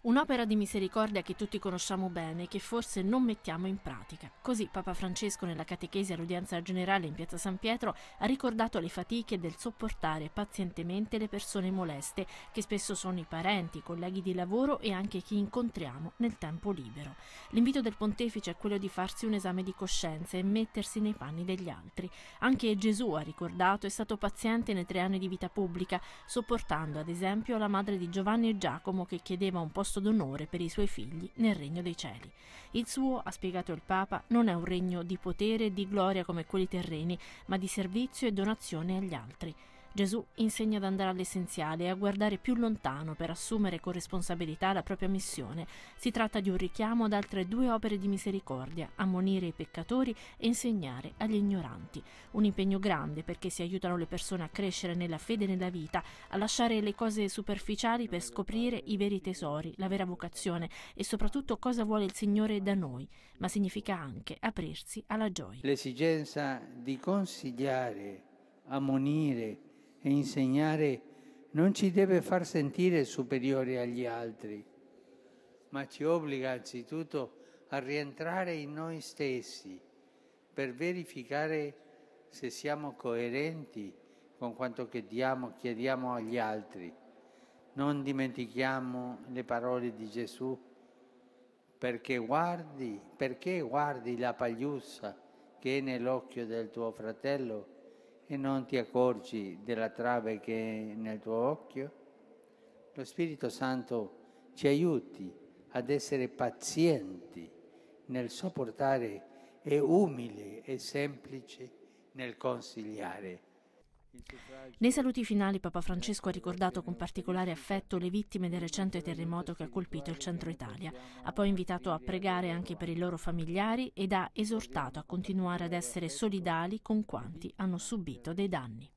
Un'opera di misericordia che tutti conosciamo bene e che forse non mettiamo in pratica. Così Papa Francesco nella catechesi all'udienza generale in Piazza San Pietro ha ricordato le fatiche del sopportare pazientemente le persone moleste, che spesso sono i parenti, i colleghi di lavoro e anche chi incontriamo nel tempo libero. L'invito del pontefice è quello di farsi un esame di coscienza e mettersi nei panni degli altri. Anche Gesù ha ricordato è stato paziente nei tre anni di vita pubblica, sopportando ad esempio la madre di Giovanni e Giacomo che chiedeva un po' posto d'onore per i suoi figli nel regno dei cieli. Il suo, ha spiegato il Papa, non è un regno di potere e di gloria come quelli terreni, ma di servizio e donazione agli altri. Gesù insegna ad andare all'essenziale e a guardare più lontano per assumere con responsabilità la propria missione. Si tratta di un richiamo ad altre due opere di misericordia, ammonire i peccatori e insegnare agli ignoranti. Un impegno grande perché si aiutano le persone a crescere nella fede e nella vita, a lasciare le cose superficiali per scoprire i veri tesori, la vera vocazione e soprattutto cosa vuole il Signore da noi, ma significa anche aprirsi alla gioia. L'esigenza di consigliare, ammonire, e insegnare non ci deve far sentire superiori agli altri, ma ci obbliga anzitutto a rientrare in noi stessi per verificare se siamo coerenti con quanto chiediamo, chiediamo agli altri. Non dimentichiamo le parole di Gesù perché guardi, perché guardi la pagliuzza che è nell'occhio del tuo fratello e non ti accorgi della trave che è nel tuo occhio? Lo Spirito Santo ci aiuti ad essere pazienti nel sopportare e umili e semplici nel consigliare nei saluti finali Papa Francesco ha ricordato con particolare affetto le vittime del recente terremoto che ha colpito il centro Italia, ha poi invitato a pregare anche per i loro familiari ed ha esortato a continuare ad essere solidali con quanti hanno subito dei danni.